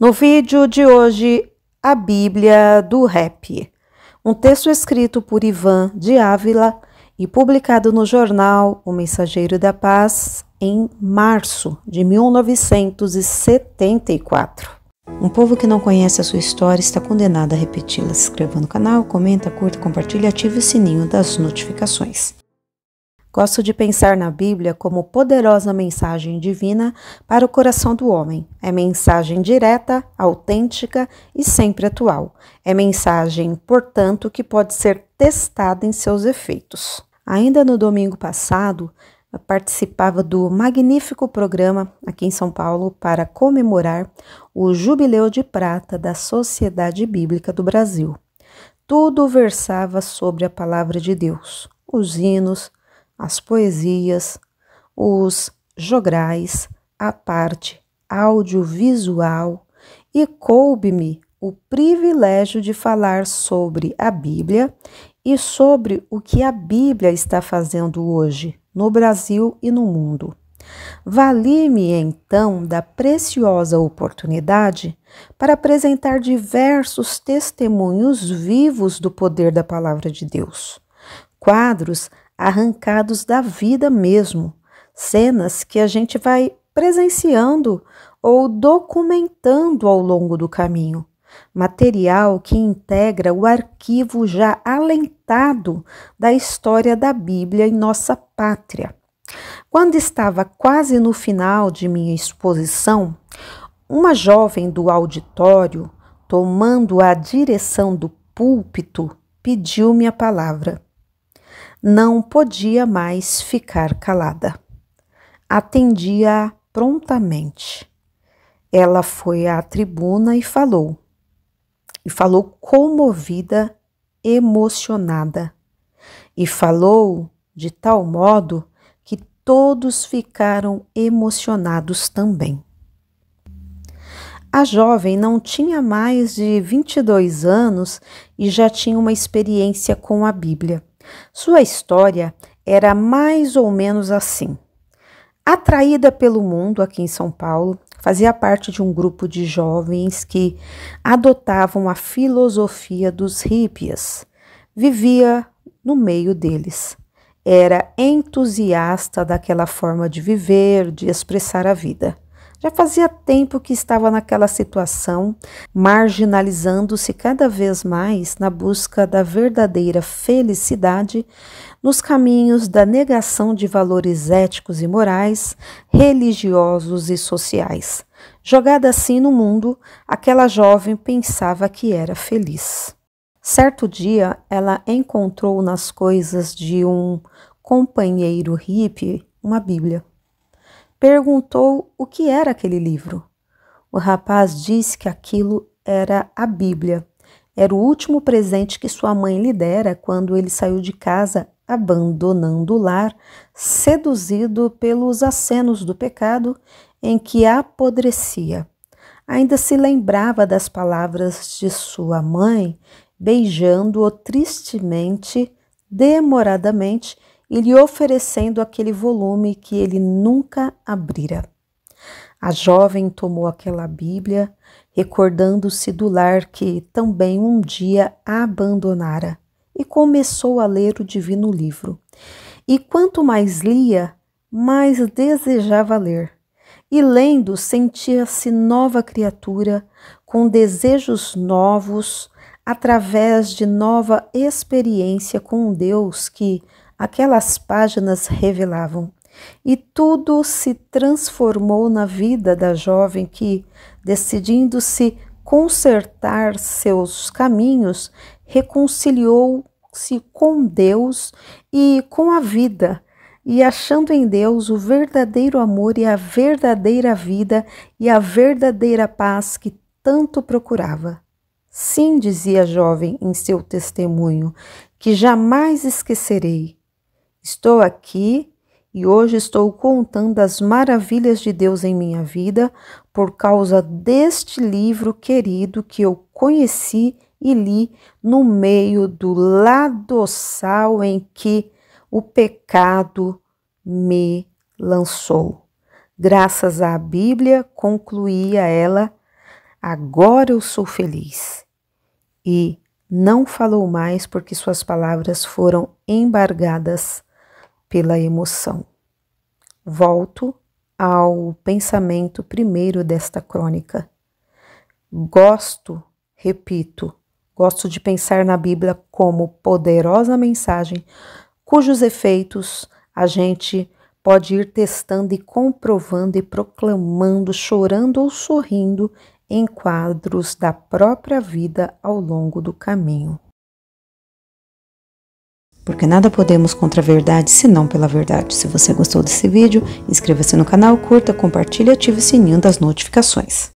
No vídeo de hoje, a Bíblia do Rap, um texto escrito por Ivan de Ávila e publicado no jornal O Mensageiro da Paz em março de 1974. Um povo que não conhece a sua história está condenado a repeti-la. Se inscreva no canal, comenta, curta, compartilha, ative o sininho das notificações. Gosto de pensar na Bíblia como poderosa mensagem divina para o coração do homem. É mensagem direta, autêntica e sempre atual. É mensagem, portanto, que pode ser testada em seus efeitos. Ainda no domingo passado, eu participava do magnífico programa aqui em São Paulo para comemorar o Jubileu de Prata da Sociedade Bíblica do Brasil. Tudo versava sobre a palavra de Deus. Os hinos, as poesias, os jograis, a parte audiovisual e coube-me o privilégio de falar sobre a Bíblia e sobre o que a Bíblia está fazendo hoje no Brasil e no mundo. Vali-me então da preciosa oportunidade para apresentar diversos testemunhos vivos do poder da Palavra de Deus, quadros arrancados da vida mesmo, cenas que a gente vai presenciando ou documentando ao longo do caminho. Material que integra o arquivo já alentado da história da Bíblia em nossa pátria. Quando estava quase no final de minha exposição, uma jovem do auditório, tomando a direção do púlpito, pediu-me a palavra não podia mais ficar calada. Atendia prontamente. Ela foi à tribuna e falou. E falou comovida, emocionada. E falou de tal modo que todos ficaram emocionados também. A jovem não tinha mais de 22 anos e já tinha uma experiência com a Bíblia. Sua história era mais ou menos assim. Atraída pelo mundo aqui em São Paulo, fazia parte de um grupo de jovens que adotavam a filosofia dos hippies. Vivia no meio deles. Era entusiasta daquela forma de viver, de expressar a vida. Já fazia tempo que estava naquela situação, marginalizando-se cada vez mais na busca da verdadeira felicidade nos caminhos da negação de valores éticos e morais, religiosos e sociais. Jogada assim no mundo, aquela jovem pensava que era feliz. Certo dia, ela encontrou nas coisas de um companheiro hippie uma Bíblia perguntou o que era aquele livro. O rapaz disse que aquilo era a Bíblia. Era o último presente que sua mãe lhe dera quando ele saiu de casa, abandonando o lar, seduzido pelos acenos do pecado em que apodrecia. Ainda se lembrava das palavras de sua mãe, beijando-o tristemente, demoradamente e lhe oferecendo aquele volume que ele nunca abrira. A jovem tomou aquela Bíblia, recordando-se do lar que também um dia a abandonara, e começou a ler o divino livro. E quanto mais lia, mais desejava ler. E lendo, sentia-se nova criatura, com desejos novos, através de nova experiência com um Deus que, aquelas páginas revelavam. E tudo se transformou na vida da jovem que, decidindo-se consertar seus caminhos, reconciliou-se com Deus e com a vida, e achando em Deus o verdadeiro amor e a verdadeira vida e a verdadeira paz que tanto procurava. Sim, dizia a jovem em seu testemunho, que jamais esquecerei Estou aqui e hoje estou contando as maravilhas de Deus em minha vida por causa deste livro querido que eu conheci e li no meio do sal em que o pecado me lançou. Graças à Bíblia, concluía ela, agora eu sou feliz. E não falou mais porque suas palavras foram embargadas pela emoção. Volto ao pensamento primeiro desta crônica. Gosto, repito, gosto de pensar na Bíblia como poderosa mensagem cujos efeitos a gente pode ir testando e comprovando e proclamando, chorando ou sorrindo em quadros da própria vida ao longo do caminho porque nada podemos contra a verdade senão pela verdade. Se você gostou desse vídeo, inscreva-se no canal, curta, compartilhe e ative o sininho das notificações.